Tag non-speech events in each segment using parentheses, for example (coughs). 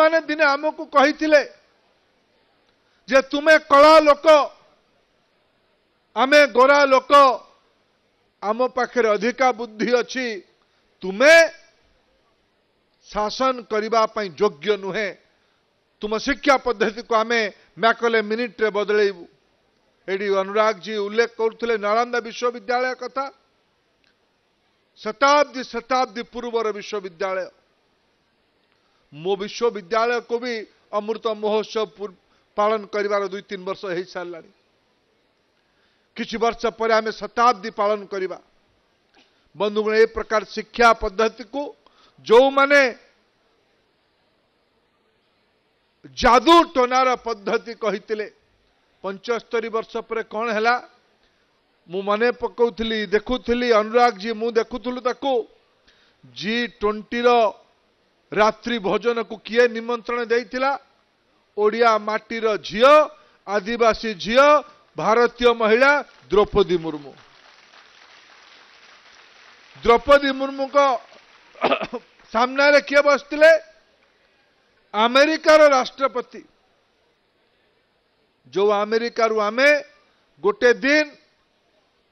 मैंने दिने आम को कही तुम्हें कला लोक आमे गोरा लोक आम पाखे अधिका बुद्धि अच्छी तुम्हें शासन करने योग्य नुहे तुम शिक्षा पद्धति को आमे मैकले मिनिट्रे बदलू एडी अनुराग जी उल्लेख करुले नालंदा विश्वविद्यालय कथा शताब्दी शताब्दी पूर्वर विश्वविद्यालय मो विश्वविद्यालय को भी अमृत महोत्सव पालन पान दुई तीन वर्ष वर्ष हैसारमे शताब्दी पालन पान बन्धु ए प्रकार शिक्षा पद्धति को जो भने जादू टनार पद्धति कञ्चर वर्ष पर कन होला मन पकाउु अनुरागजी मखु ति ट्वेन्टी र ରାତ୍ରି ଭୋଜନକୁ କିଏ ନିମନ୍ତ୍ରଣ ଦେଇଥିଲା ଓଡ଼ିଆ ମାଟିର ଝିଅ ଆଦିବାସୀ ଝିଅ ଭାରତୀୟ ମହିଳା ଦ୍ରୌପଦୀ ମୁର୍ମୁ ଦ୍ରୌପଦୀ ମୁର୍ମୁଙ୍କ (coughs) ସାମ୍ନାରେ କିଏ ବସିଥିଲେ ଆମେରିକାର ରାଷ୍ଟ୍ରପତି ଯେଉଁ ଆମେରିକାରୁ ଆମେ ଗୋଟେ ଦିନ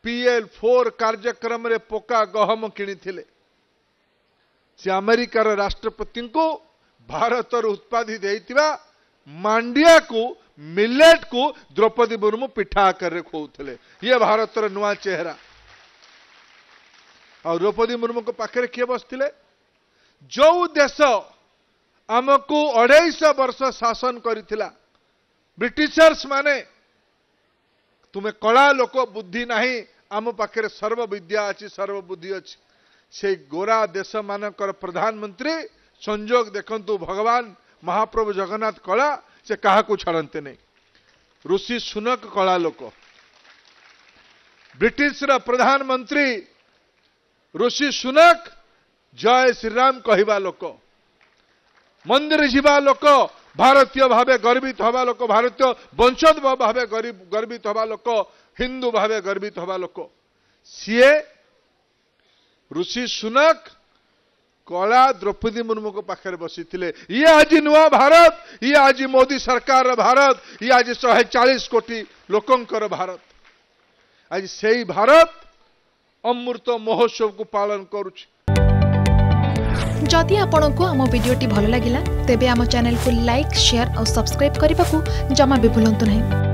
ପିଏଲ୍ ଫୋର୍ କାର୍ଯ୍ୟକ୍ରମରେ ପକ୍କା ଗହମ କିଣିଥିଲେ से आमेरिकार राष्ट्रपति को भारत उत्पादित होता मांडिया को मिलेट को द्रौपदी मुर्मू पिठा आकर खुले ये भारत नुआ चेहरा आ द्रौपदी मुर्मू पाखे किए बस जो देश आम को अढ़ईश वर्ष शासन कर ब्रिटिशर्स माने तुम्हें कला लोक बुद्धि नहीं आम पाखे सर्व विद्या अच्छी सर्वबुद्धि अच्छी से गोरा देश मानक प्रधानमंत्री संजोग देखु भगवान महाप्रभु जगन्नाथ कला से क्या छाड़ते नहीं ऋषि सुनक कला लोक ब्रिटिश रा प्रधानमंत्री ऋषि सुनक जय श्रीराम कह लोक मंदिर जीवा लोक भारतीय भाव गर्वित हवा लोक भारतीय वंशोद्भव भाव गर्वित हवा लोक हिंदू भाव गर्वित हवा लोक सीए ଋଷି ସୁନକ କଳା ଦ୍ରୌପଦୀ ମୁର୍ମୁଙ୍କ ପାଖରେ ବସିଥିଲେ ଇଏ ଆଜି ନୂଆ ଭାରତ ଇଏ ଆଜି ମୋଦି ସରକାରର ଭାରତ ଇଏ ଆଜି ଶହେ ଚାଳିଶ କୋଟି ଲୋକଙ୍କର ଭାରତ ଆଜି ସେଇ ଭାରତ ଅମୃତ ମହୋତ୍ସବକୁ ପାଳନ କରୁଛି ଯଦି ଆପଣଙ୍କୁ ଆମ ଭିଡ଼ିଓଟି ଭଲ ଲାଗିଲା ତେବେ ଆମ ଚ୍ୟାନେଲକୁ ଲାଇକ୍ ସେୟାର ଆଉ ସବସ୍କ୍ରାଇବ୍ କରିବାକୁ ଜମା ବି ଭୁଲନ୍ତୁ ନାହିଁ